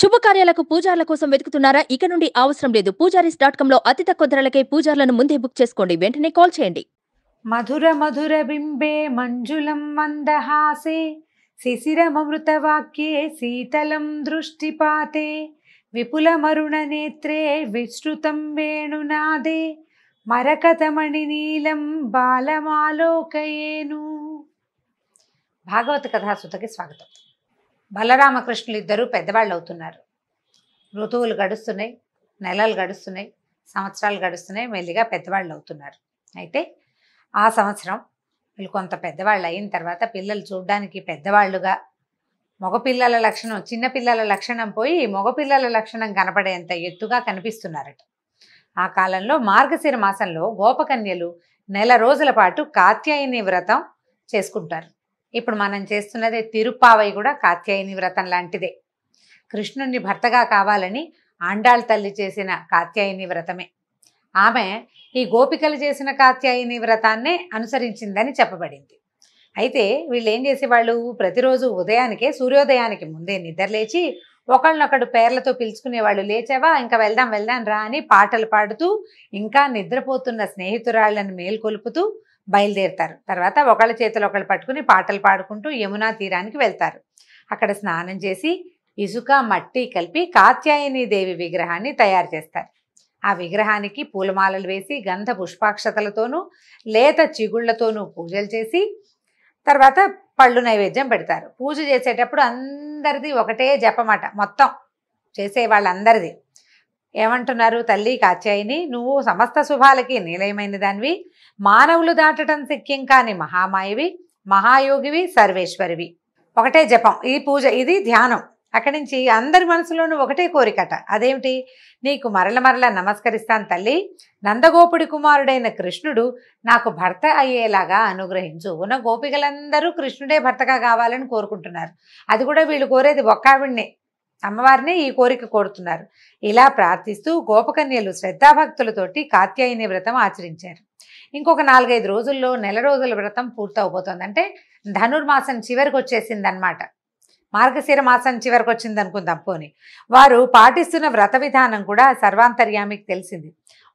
శుభకార్యాలకు పూజార్ల కోసం వెతుకుతున్నారా ఇక నుండి అవసరం లేదు పూజారీస్ డాట్ కామ్ లో అతి తక్కువ ధరలకే పూజార్లను ముందే బుక్ చేసుకోండి వెంటనే కాల్ చేయండి మధుర మధుర బింబే మంజులం మందహాసే వాక్యే శీతలం దృష్టిపాతే మరుణ నేత్రే విశ్రుతం వేణునాదే మరకతమణి నీలం బాలమాలోకయేను భాగవత కథా సుతకి స్వాగతం బలరామకృష్ణులు ఇద్దరూ పెద్దవాళ్ళు అవుతున్నారు ఋతువులు గడుస్తున్నాయి నెలలు గడుస్తున్నాయి సంవత్సరాలు గడుస్తున్నాయి మెల్లిగా పెద్దవాళ్ళు అవుతున్నారు అయితే ఆ సంవత్సరం వీళ్ళు కొంత పెద్దవాళ్ళు అయిన తర్వాత పిల్లలు చూడడానికి పెద్దవాళ్ళుగా మగపిల్లల లక్షణం చిన్నపిల్లల లక్షణం పోయి మగపిల్లల లక్షణం కనపడేంత ఎత్తుగా కనిపిస్తున్నారట ఆ కాలంలో మార్గశిర మాసంలో గోపకన్యలు నెల రోజుల పాటు కాత్యాయని వ్రతం చేసుకుంటారు ఇప్పుడు మనం చేస్తున్నదే తిరుపావై కూడా కాత్యాయని వ్రతం లాంటిదే కృష్ణుణ్ణి భర్తగా కావాలని ఆండాళ్ తల్లి చేసిన కాత్యాయని వ్రతమే ఆమె ఈ గోపికలు చేసిన కాత్యాయని వ్రతాన్నే అనుసరించిందని చెప్పబడింది అయితే వీళ్ళు ఏం చేసేవాళ్ళు ప్రతిరోజు ఉదయానికే సూర్యోదయానికి ముందే నిద్రలేచి ఒకళ్ళనొకడు పేర్లతో పిలుచుకునేవాళ్ళు లేచావా ఇంకా వెళ్దాం వెళ్దాం రా అని పాటలు పాడుతూ ఇంకా నిద్రపోతున్న స్నేహితురాళ్లను మేల్కొలుపుతూ బయలుదేరుతారు తర్వాత ఒకళ్ళ చేతులు ఒకళ్ళు పట్టుకుని పాటలు పాడుకుంటూ యమునా తీరానికి వెళ్తారు అక్కడ స్నానం చేసి ఇసుక మట్టి కలిపి కాత్యాయని దేవి విగ్రహాన్ని తయారు చేస్తారు ఆ విగ్రహానికి పూలమాలలు వేసి గంధ పుష్పాక్షతలతోనూ లేత చిగుళ్లతోనూ పూజలు చేసి తర్వాత పళ్ళు నైవేద్యం పెడతారు పూజ చేసేటప్పుడు అందరిది ఒకటే జపమాట మొత్తం చేసే వాళ్ళందరిది ఏమంటున్నారు తల్లి కాచాయిని నువ్వు సమస్త శుభాలకి నీలయమైన దానివి మానవులు దాటడం శక్యం కాని మహామాయవి మహాయోగివి సర్వేశ్వరివి ఒకటే జపం ఈ పూజ ఇది ధ్యానం అక్కడి నుంచి అందరి మనసులోనూ ఒకటే కోరికట అదేమిటి నీకు మరల మరల నమస్కరిస్తాను తల్లి నందగోపుడి కుమారుడైన కృష్ణుడు నాకు భర్త అయ్యేలాగా అనుగ్రహించు ఉన్న గోపికలందరూ కృష్ణుడే భర్తగా కావాలని కోరుకుంటున్నారు అది కూడా వీళ్ళు కోరేది ఒక్కావిడ్నే అమ్మవారిని ఈ కోరిక కోరుతున్నారు ఇలా ప్రార్థిస్తూ గోపకన్యలు శ్రద్ధాభక్తులతోటి కాత్యాయని వ్రతం ఆచరించారు ఇంకొక నాలుగైదు రోజుల్లో నెల రోజుల వ్రతం పూర్తవబోతోంది అంటే ధనుర్మాసం చివరికి వచ్చేసిందనమాట మార్గశిర మాసం చివరికి వచ్చింది అనుకుందాం పోని వారు పాటిస్తున్న వ్రత విధానం కూడా సర్వాంతర్యామికి తెలిసింది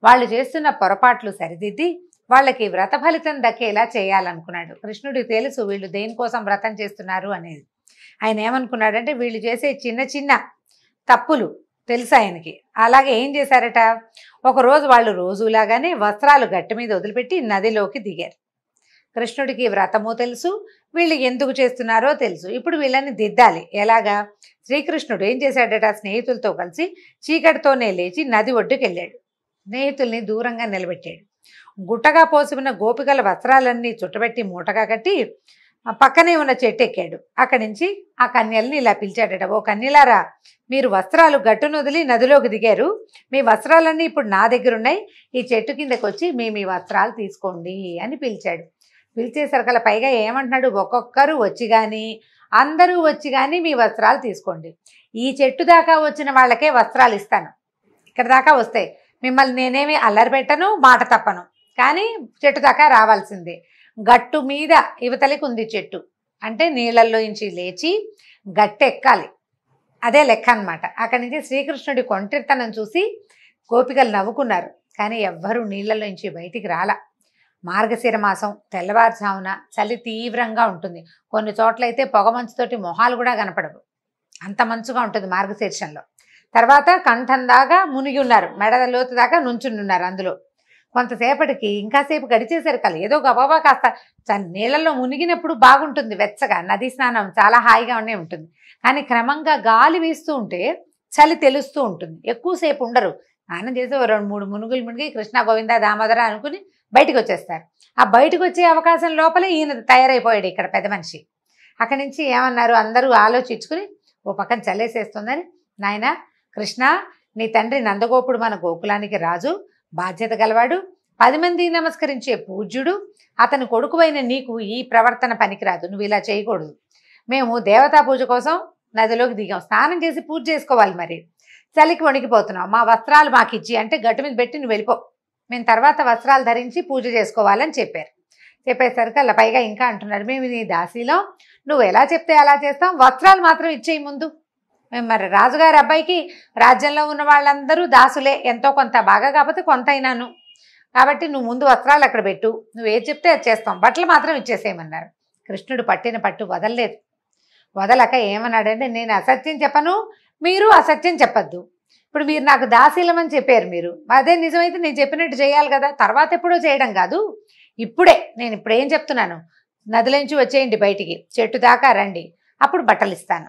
వాళ్ళు చేస్తున్న పొరపాట్లు సరిదిద్ది వాళ్ళకి వ్రత ఫలితం దక్కేలా చేయాలనుకున్నాడు కృష్ణుడికి తెలుసు వీళ్ళు దేనికోసం వ్రతం చేస్తున్నారు అనేది ఆయన ఏమనుకున్నాడంటే వీళ్ళు చేసే చిన్న చిన్న తప్పులు తెలుసు ఆయనకి అలాగే ఏం చేశారట ఒకరోజు వాళ్ళు రోజులాగానే వస్త్రాలు గట్టి మీద వదిలిపెట్టి నదిలోకి దిగారు కృష్ణుడికి వ్రతము తెలుసు వీళ్ళు ఎందుకు చేస్తున్నారో తెలుసు ఇప్పుడు వీళ్ళని దిద్దాలి ఎలాగా శ్రీకృష్ణుడు ఏం చేశాడట స్నేహితులతో కలిసి చీకటితోనే లేచి నది ఒడ్డుకు వెళ్ళాడు స్నేహితుల్ని దూరంగా నిలబెట్టాడు గుట్టగా పోసిన గోపికల వస్త్రాలన్నీ చుట్టబెట్టి మూటగా కట్టి పక్కనే ఉన్న చెట్టు ఎక్కాడు అక్కడి నుంచి ఆ కన్యల్ని ఇలా పిలిచాడట ఓ కన్యలారా మీరు వస్త్రాలు గట్టును వదిలి నదిలోకి దిగారు మీ వస్త్రాలన్నీ ఇప్పుడు నా దగ్గర ఉన్నాయి ఈ చెట్టు కిందకు వచ్చి మీ మీ వస్త్రాలు తీసుకోండి అని పిలిచాడు పిలిచేసరికల పైగా ఏమంటున్నాడు ఒక్కొక్కరు వచ్చి కానీ అందరూ వచ్చి కానీ మీ వస్త్రాలు తీసుకోండి ఈ చెట్టు దాకా వచ్చిన వాళ్ళకే వస్త్రాలు ఇస్తాను ఇక్కడ దాకా వస్తాయి మిమ్మల్ని నేనేమి అల్లరి పెట్టను మాట తప్పను కానీ చెట్టు దాకా రావాల్సిందే గట్టు మీద ఇవతలికి ఉంది చెట్టు అంటే నీళ్ళల్లోంచి లేచి గట్టెక్కాలి అదే లెక్క అనమాట అక్కడి నుంచి శ్రీకృష్ణుడి కొంటిరితనం చూసి గోపికలు నవ్వుకున్నారు కానీ ఎవ్వరూ నీళ్ళలోంచి బయటికి రాల మార్గశిర మాసం తెల్లవారుజామున చలి తీవ్రంగా ఉంటుంది కొన్ని పొగ పొగమంచుతోటి మొహాలు కూడా కనపడవు అంత మంచుగా ఉంటుంది మార్గశీర్షంలో తర్వాత కంఠం దాకా మునిగి ఉన్నారు మెడ లోతు దాకా నుంచుని ఉన్నారు అందులో కొంతసేపటికి ఇంకాసేపు గడిచేసారు కదా ఏదో గబాబా కాస్త నీళ్ళలో మునిగినప్పుడు బాగుంటుంది వెచ్చగా నది స్నానం చాలా హాయిగానే ఉంటుంది కానీ క్రమంగా గాలి వీస్తూ ఉంటే చలి తెలుస్తూ ఉంటుంది ఎక్కువసేపు ఉండరు స్నానం చేసి రెండు మూడు మునుగులు మునిగి కృష్ణ గోవింద దామోదర అనుకుని బయటకు వచ్చేస్తారు ఆ బయటకు వచ్చే అవకాశం లోపలే ఈయన తయారైపోయాడు ఇక్కడ పెద్ద మనిషి అక్కడి నుంచి ఏమన్నారు అందరూ ఆలోచించుకుని ఓ పక్కన చలేసేస్తుందని నాయన కృష్ణ నీ తండ్రి నందగోపుడు మన గోకులానికి రాజు బాధ్యత గలవాడు పది మంది నమస్కరించే పూజ్యుడు అతని కొడుకువైన నీకు ఈ ప్రవర్తన పనికిరాదు నువ్వు ఇలా చేయకూడదు మేము దేవతా పూజ కోసం నదిలోకి దిగాం స్నానం చేసి పూజ చేసుకోవాలి మరి చలికి వణికిపోతున్నాం మా వస్త్రాలు మాకు ఇచ్చి అంటే గట్టు మీద పెట్టి నువ్వు వెళ్ళిపో మేము తర్వాత వస్త్రాలు ధరించి పూజ చేసుకోవాలని చెప్పారు చెప్పేసరికి అలా పైగా ఇంకా అంటున్నారు మేము నీ దాసీలో నువ్వు ఎలా చెప్తే అలా చేస్తాం వస్త్రాలు మాత్రం ఇచ్చేయి ముందు మరి రాజుగారి అబ్బాయికి రాజ్యంలో ఉన్న వాళ్ళందరూ దాసులే ఎంతో కొంత బాగా కాకపోతే కొంత అయినాను కాబట్టి నువ్వు ముందు వస్త్రాలు అక్కడ పెట్టు నువ్వు ఏది చెప్తే అది చేస్తాం బట్టలు మాత్రం ఇచ్చేసేయమన్నారు కృష్ణుడు పట్టిన పట్టు వదలలేదు వదలక ఏమన్నాడంటే నేను అసత్యం చెప్పను మీరు అసత్యం చెప్పద్దు ఇప్పుడు మీరు నాకు దాసీలమని చెప్పారు మీరు అదే నిజమైతే నేను చెప్పినట్టు చేయాలి కదా తర్వాత ఎప్పుడో చేయడం కాదు ఇప్పుడే నేను ఇప్పుడు ఏం చెప్తున్నాను నదిలోంచి వచ్చేయండి బయటికి చెట్టు దాకా రండి అప్పుడు బట్టలు ఇస్తాను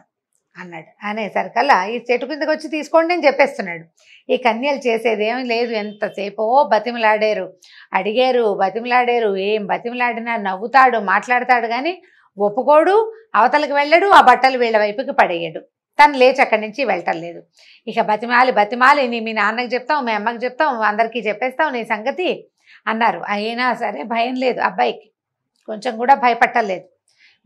అన్నాడు అలా ఈ చెట్టు కిందకు వచ్చి తీసుకోండి అని చెప్పేస్తున్నాడు ఈ కన్యలు చేసేది ఏమి లేదు ఎంతసేపో బతిమలాడారు అడిగారు బతిమలాడారు ఏం బతిమలాడినా నవ్వుతాడు మాట్లాడతాడు కానీ ఒప్పుకోడు అవతలకు వెళ్ళడు ఆ బట్టలు వీళ్ళ వైపుకి పడేయడు తను లేచి అక్కడి నుంచి వెళ్ళటం లేదు ఇక బతిమాలి బతిమాలి నీ మీ నాన్నకి చెప్తావు మీ అమ్మకి చెప్తాం అందరికీ చెప్పేస్తావు నీ సంగతి అన్నారు అయినా సరే భయం లేదు అబ్బాయికి కొంచెం కూడా భయపట్టలేదు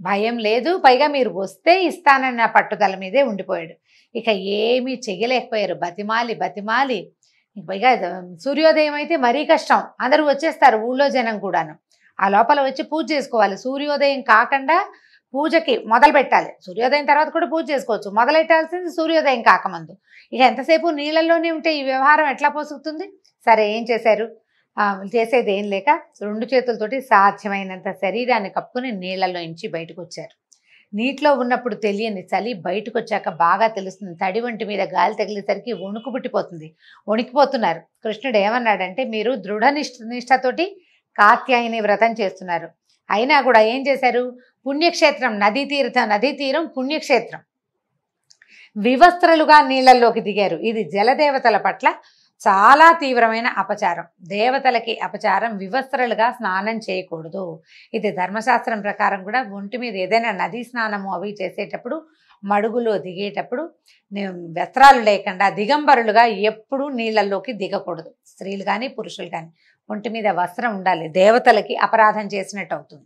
భయం లేదు పైగా మీరు వస్తే ఇస్తానన్న పట్టుదల మీదే ఉండిపోయాడు ఇక ఏమీ చెయ్యలేకపోయారు బతిమాలి బతిమాలి పైగా సూర్యోదయం అయితే మరీ కష్టం అందరూ వచ్చేస్తారు ఊళ్ళో జనం కూడాను ఆ లోపల వచ్చి పూజ చేసుకోవాలి సూర్యోదయం కాకుండా పూజకి మొదలు పెట్టాలి సూర్యోదయం తర్వాత కూడా పూజ చేసుకోవచ్చు మొదలెట్టాల్సింది సూర్యోదయం కాకముందు ఇక ఎంతసేపు నీళ్ళల్లోనే ఉంటే ఈ వ్యవహారం ఎట్లా పోసుకుతుంది సరే ఏం చేశారు చేసేది ఏం లేక రెండు చేతులతోటి సాధ్యమైనంత శరీరాన్ని కప్పుకుని నీళ్లలో ఇంచి బయటకు వచ్చారు నీటిలో ఉన్నప్పుడు తెలియని చలి బయటకు వచ్చాక బాగా తెలుస్తుంది తడి వంటి మీద గాలి తగిలేసరికి వణుకు పుట్టిపోతుంది వణికిపోతున్నారు కృష్ణుడు ఏమన్నాడంటే మీరు దృఢ నిష్ఠ నిష్ఠతోటి కాత్యాయని వ్రతం చేస్తున్నారు అయినా కూడా ఏం చేశారు పుణ్యక్షేత్రం నదీ తీర్థ నదీ తీరం పుణ్యక్షేత్రం వివస్త్రలుగా నీళ్ళల్లోకి దిగారు ఇది జలదేవతల పట్ల చాలా తీవ్రమైన అపచారం దేవతలకి అపచారం వివస్త్రలుగా స్నానం చేయకూడదు ఇది ధర్మశాస్త్రం ప్రకారం కూడా ఒంటి మీద ఏదైనా నదీ స్నానము అవి చేసేటప్పుడు మడుగులో దిగేటప్పుడు వస్త్రాలు లేకుండా దిగంబరులుగా ఎప్పుడూ నీళ్ళల్లోకి దిగకూడదు స్త్రీలు కానీ పురుషులు కానీ ఒంటి మీద వస్త్రం ఉండాలి దేవతలకి అపరాధం చేసినట్టు అవుతుంది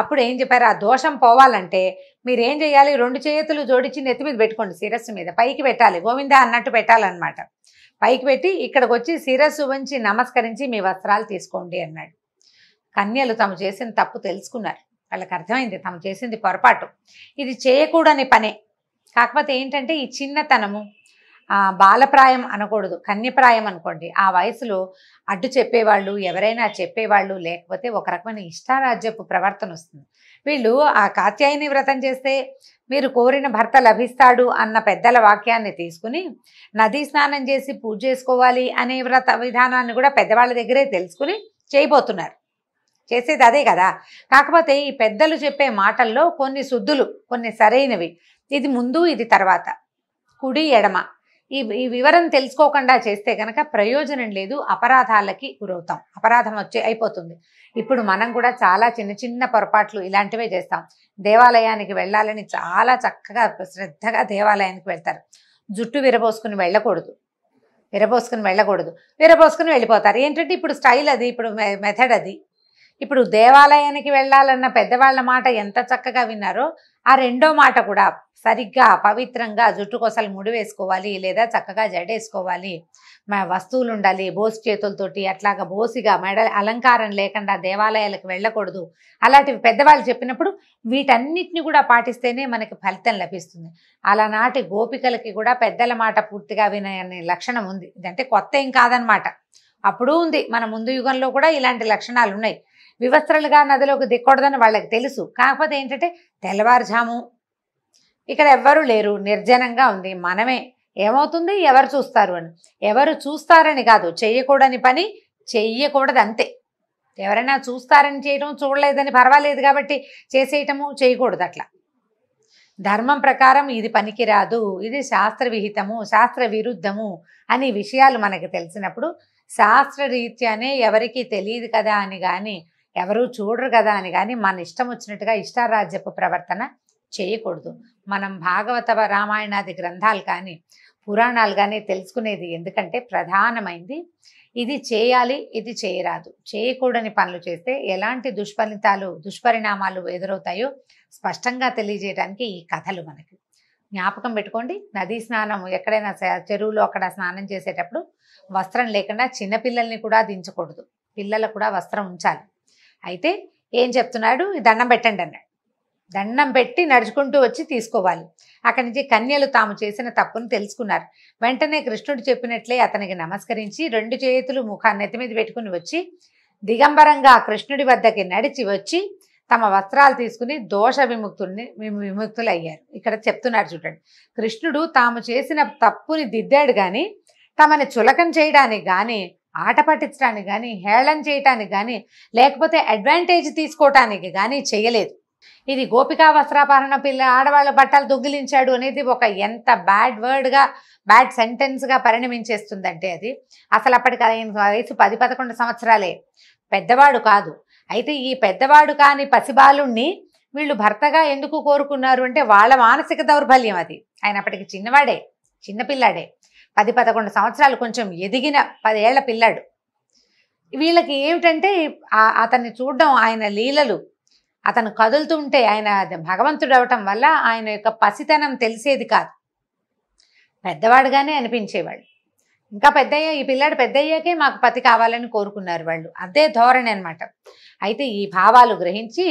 అప్పుడు ఏం చెప్పారు ఆ దోషం పోవాలంటే మీరేం చేయాలి రెండు చేతులు జోడించి నెత్తి మీద పెట్టుకోండి శిరస్సు మీద పైకి పెట్టాలి గోవింద అన్నట్టు పెట్టాలన్నమాట పైకి పెట్టి ఇక్కడికి వచ్చి శిరస్సు వంచి నమస్కరించి మీ వస్త్రాలు తీసుకోండి అన్నాడు కన్యలు తాము చేసిన తప్పు తెలుసుకున్నారు వాళ్ళకి అర్థమైంది తమ చేసింది పొరపాటు ఇది చేయకూడని పనే కాకపోతే ఏంటంటే ఈ చిన్నతనము బాలప్రాయం అనకూడదు కన్యప్రాయం అనుకోండి ఆ వయసులో అడ్డు చెప్పేవాళ్ళు ఎవరైనా చెప్పేవాళ్ళు లేకపోతే ఒక రకమైన ఇష్టారాజ్యపు ప్రవర్తన వస్తుంది వీళ్ళు ఆ కాత్యాయని వ్రతం చేస్తే మీరు కోరిన భర్త లభిస్తాడు అన్న పెద్దల వాక్యాన్ని తీసుకుని నదీ స్నానం చేసి పూజ చేసుకోవాలి అనే వ్రత విధానాన్ని కూడా పెద్దవాళ్ళ దగ్గరే తెలుసుకుని చేయబోతున్నారు చేసేది అదే కదా కాకపోతే ఈ పెద్దలు చెప్పే మాటల్లో కొన్ని శుద్ధులు కొన్ని సరైనవి ఇది ముందు ఇది తర్వాత కుడి ఎడమ ఈ ఈ వివరం తెలుసుకోకుండా చేస్తే కనుక ప్రయోజనం లేదు అపరాధాలకి గురవుతాం అపరాధం వచ్చి అయిపోతుంది ఇప్పుడు మనం కూడా చాలా చిన్న చిన్న పొరపాట్లు ఇలాంటివే చేస్తాం దేవాలయానికి వెళ్ళాలని చాలా చక్కగా శ్రద్ధగా దేవాలయానికి వెళ్తారు జుట్టు విరబోసుకుని వెళ్ళకూడదు విరబోసుకుని వెళ్ళకూడదు విరబోసుకుని వెళ్ళిపోతారు ఏంటంటే ఇప్పుడు స్టైల్ అది ఇప్పుడు మెథడ్ అది ఇప్పుడు దేవాలయానికి వెళ్ళాలన్న పెద్దవాళ్ల మాట ఎంత చక్కగా విన్నారో ఆ రెండో మాట కూడా సరిగ్గా పవిత్రంగా జుట్టుకోసలు ముడి వేసుకోవాలి లేదా చక్కగా జడేసుకోవాలి వస్తువులు ఉండాలి బోసి చేతులతోటి అట్లాగా బోసిగా మెడ అలంకారం లేకుండా దేవాలయాలకు వెళ్ళకూడదు అలాంటివి పెద్దవాళ్ళు చెప్పినప్పుడు వీటన్నిటిని కూడా పాటిస్తేనే మనకి ఫలితం లభిస్తుంది అలానాటి గోపికలకి కూడా పెద్దల మాట పూర్తిగా వినే లక్షణం ఉంది ఇదంటే కొత్త ఏం కాదనమాట అప్పుడు ఉంది మన ముందు యుగంలో కూడా ఇలాంటి లక్షణాలు ఉన్నాయి వివస్త్రలుగా నదిలోకి దిక్కూడదని వాళ్ళకి తెలుసు కాకపోతే ఏంటంటే తెల్లవారుజాము ఇక్కడ ఎవ్వరూ లేరు నిర్జనంగా ఉంది మనమే ఏమవుతుంది ఎవరు చూస్తారు అని ఎవరు చూస్తారని కాదు చెయ్యకూడని పని చెయ్యకూడదు అంతే ఎవరైనా చూస్తారని చేయటం చూడలేదని పర్వాలేదు కాబట్టి చేసేయటము చేయకూడదు అట్లా ధర్మం ప్రకారం ఇది పనికిరాదు ఇది శాస్త్ర విహితము శాస్త్ర విరుద్ధము అనే విషయాలు మనకు తెలిసినప్పుడు శాస్త్రరీత్యానే ఎవరికీ తెలియదు కదా అని కానీ ఎవరూ చూడరు కదా అని కానీ మన ఇష్టం వచ్చినట్టుగా ఇష్టారాజ్యపు ప్రవర్తన చేయకూడదు మనం భాగవత రామాయణాది గ్రంథాలు కానీ పురాణాలు కానీ తెలుసుకునేది ఎందుకంటే ప్రధానమైంది ఇది చేయాలి ఇది చేయరాదు చేయకూడని పనులు చేస్తే ఎలాంటి దుష్ఫలితాలు దుష్పరిణామాలు ఎదురవుతాయో స్పష్టంగా తెలియజేయడానికి ఈ కథలు మనకి జ్ఞాపకం పెట్టుకోండి నదీ స్నానం ఎక్కడైనా చెరువులో అక్కడ స్నానం చేసేటప్పుడు వస్త్రం లేకుండా చిన్నపిల్లల్ని కూడా దించకూడదు పిల్లలకు కూడా వస్త్రం ఉంచాలి అయితే ఏం చెప్తున్నాడు దండం పెట్టండి అన్నాడు దండం పెట్టి నడుచుకుంటూ వచ్చి తీసుకోవాలి అక్కడి నుంచి కన్యలు తాము చేసిన తప్పును తెలుసుకున్నారు వెంటనే కృష్ణుడు చెప్పినట్లే అతనికి నమస్కరించి రెండు చేతులు ముఖాన్ని మీద పెట్టుకుని వచ్చి దిగంబరంగా కృష్ణుడి వద్దకి నడిచి వచ్చి తమ వస్త్రాలు తీసుకుని దోష విముక్తుల్ని విముక్తులు అయ్యారు ఇక్కడ చెప్తున్నాడు చూడండి కృష్ణుడు తాము చేసిన తప్పుని దిద్దాడు కానీ తమని చులకం చేయడానికి కానీ ఆట పట్టించడానికి కానీ హేళన చేయటానికి కానీ లేకపోతే అడ్వాంటేజ్ తీసుకోవటానికి కానీ చేయలేదు ఇది గోపికా వస్త్రాపహరణ పిల్ల ఆడవాళ్ళ బట్టలు దొంగిలించాడు అనేది ఒక ఎంత బ్యాడ్ వర్డ్గా బ్యాడ్ సెంటెన్స్గా పరిణమించేస్తుందంటే అది అసలు అప్పటికి ఆయన వయసు పది పదకొండు సంవత్సరాలే పెద్దవాడు కాదు అయితే ఈ పెద్దవాడు కాని పసిబాలుణ్ణి వీళ్ళు భర్తగా ఎందుకు కోరుకున్నారు అంటే వాళ్ళ మానసిక దౌర్బల్యం అది ఆయన అప్పటికి చిన్నవాడే చిన్నపిల్లాడే పది పదకొండు సంవత్సరాలు కొంచెం ఎదిగిన పదేళ్ల పిల్లాడు వీళ్ళకి ఏమిటంటే అతన్ని చూడడం ఆయన లీలలు అతను కదులుతుంటే ఆయన భగవంతుడు అవటం వల్ల ఆయన యొక్క పసితనం తెలిసేది కాదు పెద్దవాడుగానే అనిపించేవాళ్ళు ఇంకా పెద్దయ్య ఈ పిల్లాడు పెద్దయ్యాకే మాకు పతి కావాలని కోరుకున్నారు వాళ్ళు అదే ధోరణి అనమాట అయితే ఈ భావాలు గ్రహించి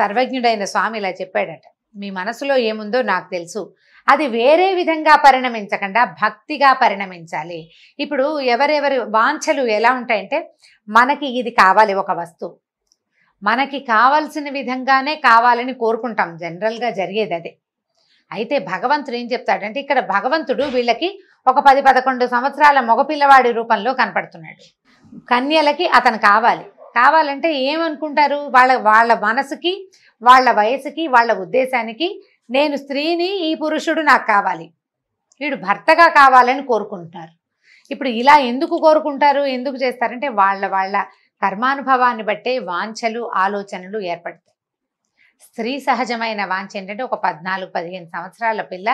సర్వజ్ఞుడైన స్వామి ఇలా చెప్పాడట మీ మనసులో ఏముందో నాకు తెలుసు అది వేరే విధంగా పరిణమించకుండా భక్తిగా పరిణమించాలి ఇప్పుడు ఎవరెవరి వాంఛలు ఎలా ఉంటాయంటే మనకి ఇది కావాలి ఒక వస్తువు మనకి కావాల్సిన విధంగానే కావాలని కోరుకుంటాం జనరల్గా జరిగేది అదే అయితే భగవంతుడు ఏం చెప్తాడంటే ఇక్కడ భగవంతుడు వీళ్ళకి ఒక పది పదకొండు సంవత్సరాల మగపిల్లవాడి రూపంలో కనపడుతున్నాడు కన్యలకి అతను కావాలి కావాలంటే ఏమనుకుంటారు వాళ్ళ వాళ్ళ మనసుకి వాళ్ళ వయసుకి వాళ్ళ ఉద్దేశానికి నేను స్త్రీని ఈ పురుషుడు నాకు కావాలి వీడు భర్తగా కావాలని కోరుకుంటున్నారు ఇప్పుడు ఇలా ఎందుకు కోరుకుంటారు ఎందుకు చేస్తారంటే వాళ్ళ వాళ్ళ కర్మానుభవాన్ని బట్టే వాంఛలు ఆలోచనలు ఏర్పడతాయి స్త్రీ సహజమైన వాంఛ ఏంటంటే ఒక పద్నాలుగు పదిహేను సంవత్సరాల పిల్ల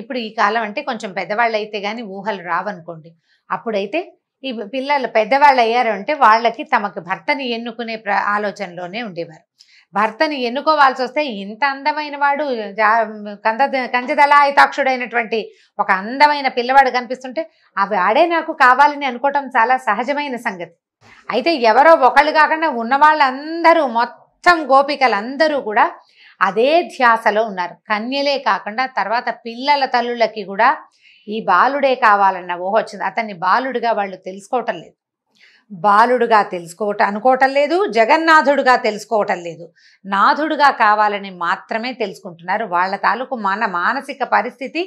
ఇప్పుడు ఈ కాలం అంటే కొంచెం పెద్దవాళ్ళు అయితే కానీ ఊహలు రావనుకోండి అప్పుడైతే ఈ పిల్లలు పెద్దవాళ్ళు అయ్యారు అంటే వాళ్ళకి తమకు భర్తని ఎన్నుకునే ఆలోచనలోనే ఉండేవారు భర్తని ఎన్నుకోవాల్సి వస్తే ఇంత అందమైన వాడు కంద కంజదలాయుతాక్షుడైనటువంటి ఒక అందమైన పిల్లవాడు కనిపిస్తుంటే అవి ఆడే నాకు కావాలని అనుకోవటం చాలా సహజమైన సంగతి అయితే ఎవరో ఒకళ్ళు కాకుండా ఉన్న వాళ్ళందరూ మొత్తం గోపికలందరూ కూడా అదే ధ్యాసలో ఉన్నారు కన్యలే కాకుండా తర్వాత పిల్లల తల్లులకి కూడా ఈ బాలుడే కావాలన్న ఊహ వచ్చింది అతన్ని బాలుడిగా వాళ్ళు తెలుసుకోవటం లేదు బాలుడుగా తెలుసుకోవటం అనుకోవటం లేదు జగన్నాథుడుగా తెలుసుకోవటం లేదు నాథుడుగా కావాలని మాత్రమే తెలుసుకుంటున్నారు వాళ్ళ తాలూకు మన మానసిక పరిస్థితి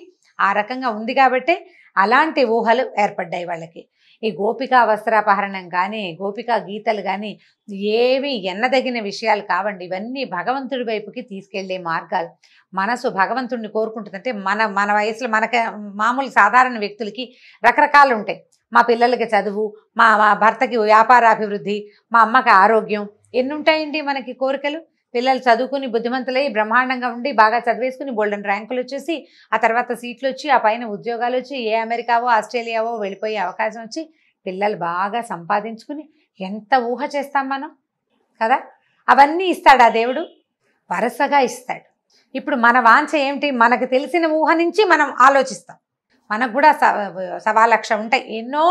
ఆ రకంగా ఉంది కాబట్టి అలాంటి ఊహలు ఏర్పడ్డాయి వాళ్ళకి ఈ గోపికా వస్త్రాపహరణం కానీ గోపికా గీతలు కానీ ఏవి ఎన్నదగిన విషయాలు కావండి ఇవన్నీ భగవంతుడి వైపుకి తీసుకెళ్లే మార్గాలు మనసు భగవంతుడిని కోరుకుంటుందంటే మన మన వయసులో మనక మామూలు సాధారణ వ్యక్తులకి రకరకాలు ఉంటాయి మా పిల్లలకి చదువు మా మా భర్తకి వ్యాపారాభివృద్ధి మా అమ్మకి ఆరోగ్యం ఎన్ని ఉంటాయండి మనకి కోరికలు పిల్లలు చదువుకుని బుద్ధిమంతులై బ్రహ్మాండంగా ఉండి బాగా చదివేసుకుని బోల్డెన్ ర్యాంకులు వచ్చేసి ఆ తర్వాత సీట్లు వచ్చి ఆ పైన ఉద్యోగాలు వచ్చి ఏ అమెరికావో ఆస్ట్రేలియావో వెళ్ళిపోయే అవకాశం వచ్చి పిల్లలు బాగా సంపాదించుకుని ఎంత ఊహ చేస్తాం మనం కదా అవన్నీ ఇస్తాడు ఆ దేవుడు వరుసగా ఇస్తాడు ఇప్పుడు మన వాంఛ ఏమిటి మనకు తెలిసిన ఊహ నుంచి మనం ఆలోచిస్తాం మనకు కూడా సవా లక్ష ఉంటాయి ఎన్నో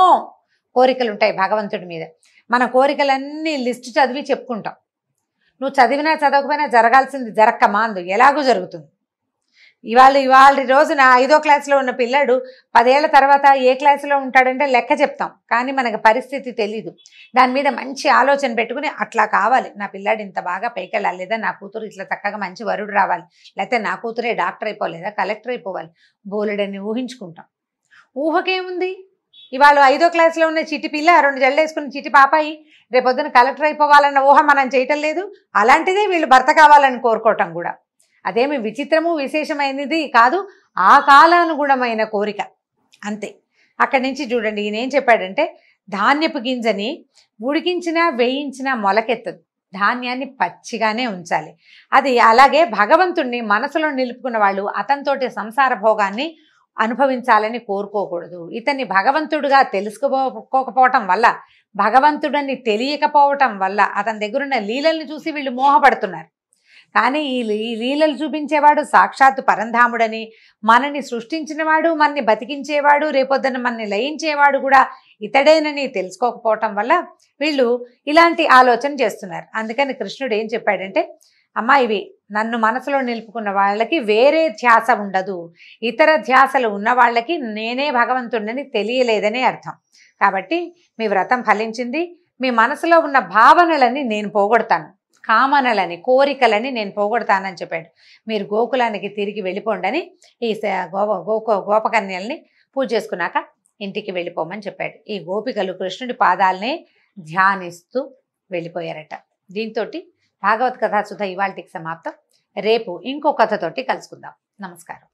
కోరికలు ఉంటాయి భగవంతుడి మీద మన కోరికలన్నీ లిస్ట్ చదివి చెప్పుకుంటాం నువ్వు చదివినా చదవకపోయినా జరగాల్సింది జరక్క మాందు ఎలాగూ జరుగుతుంది ఇవాళ ఇవాళ రోజున ఐదో క్లాస్లో ఉన్న పిల్లాడు పదేళ్ల తర్వాత ఏ క్లాసులో ఉంటాడంటే లెక్క చెప్తాం కానీ మనకు పరిస్థితి తెలీదు దాని మీద మంచి ఆలోచన పెట్టుకుని అట్లా కావాలి నా పిల్లాడు ఇంత బాగా పైకి వెళ్ళాలి నా కూతురు ఇట్లా చక్కగా మంచి వరుడు రావాలి లేకపోతే నా కూతురే డాక్టర్ అయిపోలేదా కలెక్టర్ అయిపోవాలి బోలెడని ఊహించుకుంటాం ఊహకేముంది ఇవాళ ఐదో క్లాస్లో ఉన్న చిట్టి పిల్ల రెండు జల్లు వేసుకున్న చిట్టి పాపాయి రేపొద్దున కలెక్టర్ అయిపోవాలన్న ఊహ మనం చేయటం లేదు అలాంటిదే వీళ్ళు భర్త కావాలని కోరుకోవటం కూడా అదేమి విచిత్రము విశేషమైనది కాదు ఆ కాలానుగుణమైన కోరిక అంతే అక్కడి నుంచి చూడండి ఈయన ఏం చెప్పాడంటే ధాన్యపు గింజని ఉడికించినా వేయించినా మొలకెత్తదు ధాన్యాన్ని పచ్చిగానే ఉంచాలి అది అలాగే భగవంతుణ్ణి మనసులో నిలుపుకున్న వాళ్ళు అతనితోటి సంసార భోగాన్ని అనుభవించాలని కోరుకోకూడదు ఇతన్ని భగవంతుడుగా తెలుసుకోకపోవటం వల్ల భగవంతుడని తెలియకపోవటం వల్ల అతని దగ్గరున్న లీలల్ని చూసి వీళ్ళు మోహపడుతున్నారు కానీ ఈ లీలలు చూపించేవాడు సాక్షాత్తు పరంధాముడని మనని సృష్టించినవాడు మనని బతికించేవాడు రేపొద్దున మనని లయించేవాడు కూడా ఇతడేనని తెలుసుకోకపోవటం వల్ల వీళ్ళు ఇలాంటి ఆలోచన చేస్తున్నారు అందుకని కృష్ణుడు ఏం చెప్పాడంటే అమ్మా ఇవి నన్ను మనసులో నిలుపుకున్న వాళ్ళకి వేరే ధ్యాస ఉండదు ఇతర ధ్యాసలు ఉన్న వాళ్ళకి నేనే భగవంతుడిని తెలియలేదని అర్థం కాబట్టి మీ వ్రతం ఫలించింది మీ మనసులో ఉన్న భావనలని నేను పోగొడతాను కామనలని కోరికలని నేను పోగొడతానని చెప్పాడు మీరు గోకులానికి తిరిగి వెళ్ళిపోండని ఈ గో గోకో గోపకన్యల్ని పూజ చేసుకున్నాక ఇంటికి వెళ్ళిపోమని చెప్పాడు ఈ గోపికలు కృష్ణుడి పాదాలని ధ్యానిస్తూ వెళ్ళిపోయారట దీంతో భాగవత్ కథ సుధ ఇవాళకి సమాప్తం రేపు ఇంకో కథతోటి కలుసుకుందాం నమస్కారం